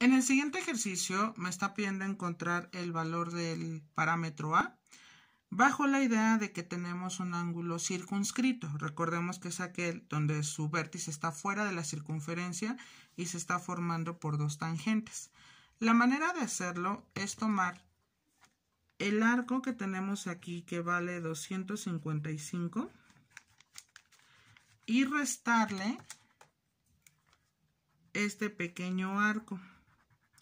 En el siguiente ejercicio me está pidiendo encontrar el valor del parámetro A bajo la idea de que tenemos un ángulo circunscrito. Recordemos que es aquel donde su vértice está fuera de la circunferencia y se está formando por dos tangentes. La manera de hacerlo es tomar el arco que tenemos aquí que vale 255 y restarle este pequeño arco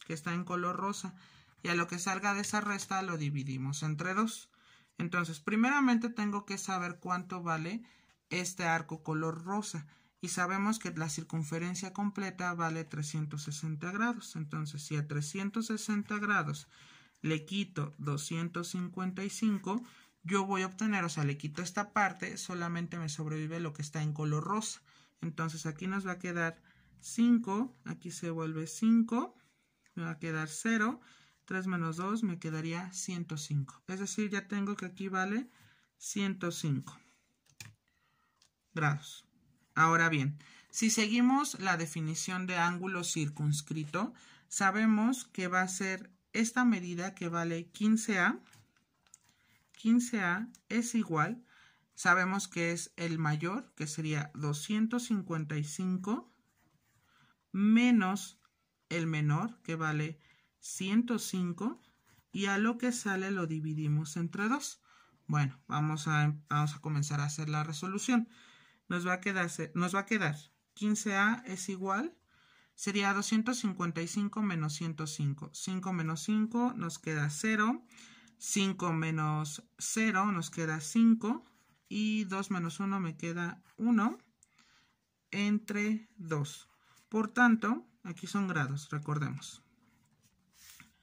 que está en color rosa. Y a lo que salga de esa resta lo dividimos entre dos. Entonces, primeramente tengo que saber cuánto vale este arco color rosa. Y sabemos que la circunferencia completa vale 360 grados. Entonces, si a 360 grados le quito 255, yo voy a obtener, o sea, le quito esta parte, solamente me sobrevive lo que está en color rosa. Entonces, aquí nos va a quedar 5, aquí se vuelve 5 me va a quedar 0. 3 menos 2 me quedaría 105. Es decir, ya tengo que aquí vale 105 grados. Ahora bien, si seguimos la definición de ángulo circunscrito, sabemos que va a ser esta medida que vale 15A. 15A es igual, sabemos que es el mayor, que sería 255 menos el menor, que vale 105, y a lo que sale lo dividimos entre 2. Bueno, vamos a, vamos a comenzar a hacer la resolución. Nos va a quedarse nos va a quedar 15A es igual, sería 255 menos 105. 5 menos 5 nos queda 0, 5 menos 0 nos queda 5 y 2 menos 1 me queda 1 entre 2. Por tanto, Aquí son grados, recordemos.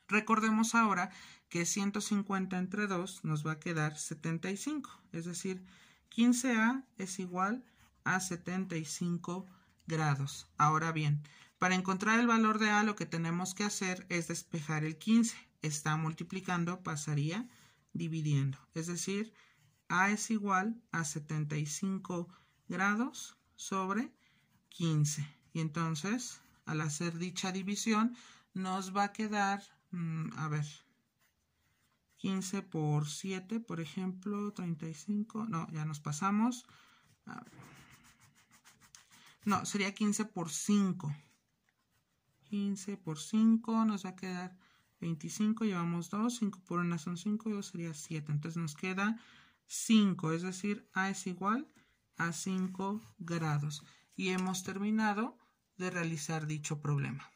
Recordemos ahora que 150 entre 2 nos va a quedar 75, es decir, 15A es igual a 75 grados. Ahora bien, para encontrar el valor de A lo que tenemos que hacer es despejar el 15. Está multiplicando, pasaría dividiendo. Es decir, A es igual a 75 grados sobre 15. Y entonces al hacer dicha división, nos va a quedar, mm, a ver, 15 por 7, por ejemplo, 35, no, ya nos pasamos. No, sería 15 por 5. 15 por 5 nos va a quedar 25, llevamos 2, 5 por 1 son 5, 2 sería 7. Entonces nos queda 5, es decir, A es igual a 5 grados. Y hemos terminado de realizar dicho problema.